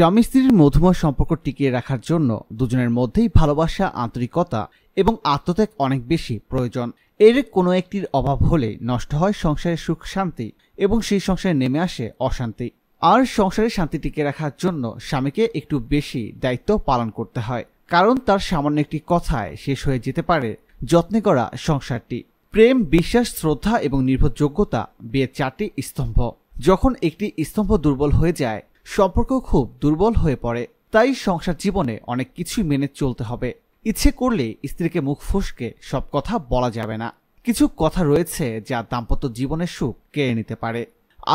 স্বামী স্ত্রীর মধুময় সম্পর্ক টিকিয়ে রাখার জন্য দুজনের মধ্যেই ভালোবাসা আন্তরিকতা এবং আত্মত্যাগ অনেক বেশি প্রয়োজন এর কোনো একটির অভাব হলে নষ্ট হয় সংসারের সুখ শান্তি এবং সেই সংসারে নেমে আসে অশান্তি আর সংসারে শান্তি টিকে রাখার জন্য স্বামীকে একটু বেশি দায়িত্ব পালন করতে হয় কারণ তার সামান্য একটি কথায় শেষ হয়ে যেতে পারে যত্নে করা সংসারটি প্রেম বিশ্বাস শ্রদ্ধা এবং নির্ভরযোগ্যতা বিয়ের চারটি স্তম্ভ যখন একটি স্তম্ভ দুর্বল হয়ে যায় সম্পর্ক খুব দুর্বল হয়ে পড়ে তাই সংসার জীবনে অনেক কিছুই মেনে চলতে হবে ইচ্ছে করলে স্ত্রীকে মুখ ফুসকে সব কথা বলা যাবে না কিছু কথা রয়েছে যা দাম্পত্য জীবনের সুখ কেড়ে নিতে পারে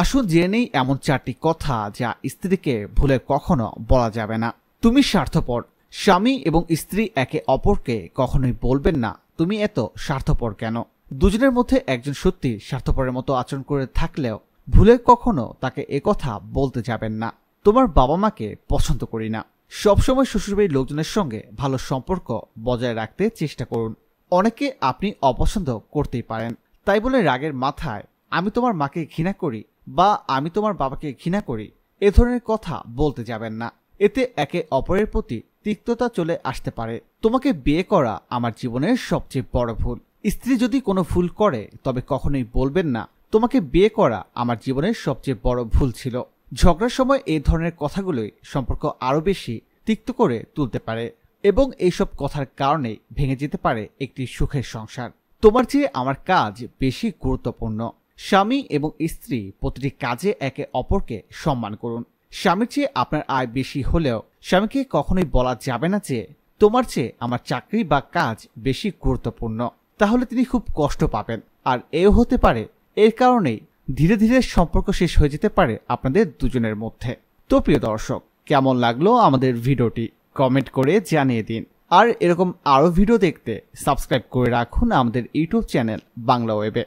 আসুন জেনে নেই এমন চারটি কথা যা স্ত্রীকে ভুলে কখনো বলা যাবে না তুমি স্বার্থপর স্বামী এবং স্ত্রী একে অপরকে কখনোই বলবেন না তুমি এত স্বার্থপর কেন দুজনের মধ্যে একজন সত্যি স্বার্থপরের মতো আচরণ করে থাকলেও ভুলে কখনো তাকে কথা বলতে যাবেন না তোমার বাবা মাকে পছন্দ করি না সবসময় শ্বশুরবাড়ির লোকজনের সঙ্গে ভালো সম্পর্ক বজায় রাখতে চেষ্টা করুন অনেকে আপনি অপছন্দ করতেই পারেন তাই বলে রাগের মাথায় আমি তোমার মাকে ঘৃণা করি বা আমি তোমার বাবাকে ঘৃণা করি এ ধরনের কথা বলতে যাবেন না এতে একে অপরের প্রতি তিক্ততা চলে আসতে পারে তোমাকে বিয়ে করা আমার জীবনের সবচেয়ে বড় ভুল স্ত্রী যদি কোনো ভুল করে তবে কখনোই বলবেন না তোমাকে বিয়ে করা আমার জীবনের সবচেয়ে বড় ভুল ছিল ঝগড়ার সময় এই ধরনের কথাগুলোই সম্পর্ক আরও বেশি তিক্ত করে তুলতে পারে এবং এইসব কথার কারণে ভেঙে যেতে পারে একটি সুখের সংসার তোমার চেয়ে আমার কাজ বেশি গুরুত্বপূর্ণ স্বামী এবং স্ত্রী প্রতিটি কাজে একে অপরকে সম্মান করুন স্বামীর চেয়ে আপনার আয় বেশি হলেও স্বামীকে কখনোই বলা যাবে না যে তোমার চেয়ে আমার চাকরি বা কাজ বেশি গুরুত্বপূর্ণ তাহলে তিনি খুব কষ্ট পাবেন আর এও হতে পারে এর কারণেই ধীরে ধীরে সম্পর্ক শেষ হয়ে যেতে পারে আপনাদের দুজনের মধ্যে তো প্রিয় দর্শক কেমন লাগলো আমাদের ভিডিওটি কমেন্ট করে জানিয়ে দিন আর এরকম আরও ভিডিও দেখতে সাবস্ক্রাইব করে রাখুন আমাদের ইউটিউব চ্যানেল বাংলা ওয়েবে